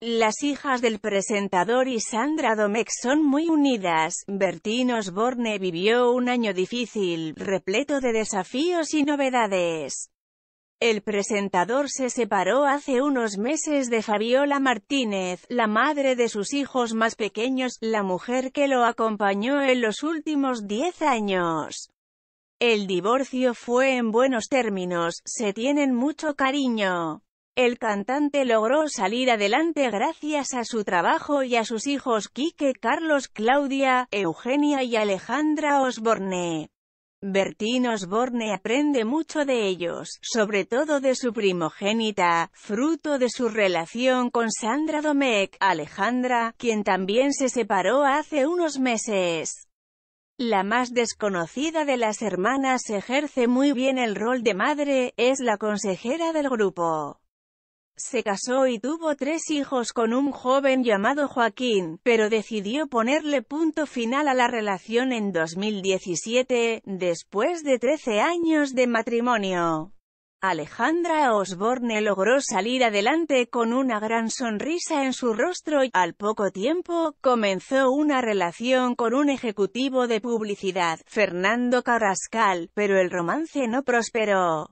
Las hijas del presentador y Sandra Domex son muy unidas. Bertín Osborne vivió un año difícil, repleto de desafíos y novedades. El presentador se separó hace unos meses de Fabiola Martínez, la madre de sus hijos más pequeños, la mujer que lo acompañó en los últimos diez años. El divorcio fue en buenos términos, se tienen mucho cariño. El cantante logró salir adelante gracias a su trabajo y a sus hijos Quique, Carlos, Claudia, Eugenia y Alejandra Osborne. Bertín Osborne aprende mucho de ellos, sobre todo de su primogénita, fruto de su relación con Sandra Domecq, Alejandra, quien también se separó hace unos meses. La más desconocida de las hermanas ejerce muy bien el rol de madre, es la consejera del grupo. Se casó y tuvo tres hijos con un joven llamado Joaquín, pero decidió ponerle punto final a la relación en 2017, después de 13 años de matrimonio. Alejandra Osborne logró salir adelante con una gran sonrisa en su rostro y, al poco tiempo, comenzó una relación con un ejecutivo de publicidad, Fernando Carrascal, pero el romance no prosperó.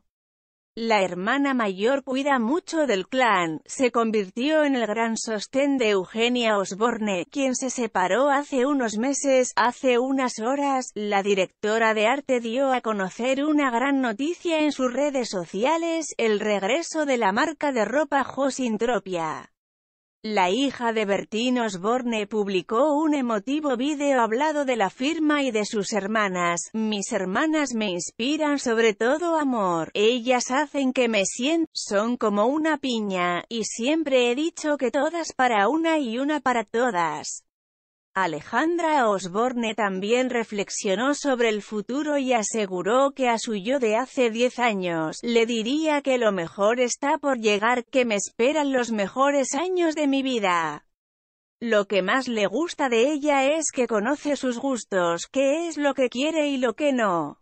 La hermana mayor cuida mucho del clan, se convirtió en el gran sostén de Eugenia Osborne, quien se separó hace unos meses, hace unas horas, la directora de arte dio a conocer una gran noticia en sus redes sociales, el regreso de la marca de ropa Josintropia. La hija de Bertín Osborne publicó un emotivo vídeo hablado de la firma y de sus hermanas. Mis hermanas me inspiran sobre todo amor. Ellas hacen que me sientan, son como una piña, y siempre he dicho que todas para una y una para todas. Alejandra Osborne también reflexionó sobre el futuro y aseguró que a su yo de hace diez años, le diría que lo mejor está por llegar, que me esperan los mejores años de mi vida. Lo que más le gusta de ella es que conoce sus gustos, qué es lo que quiere y lo que no.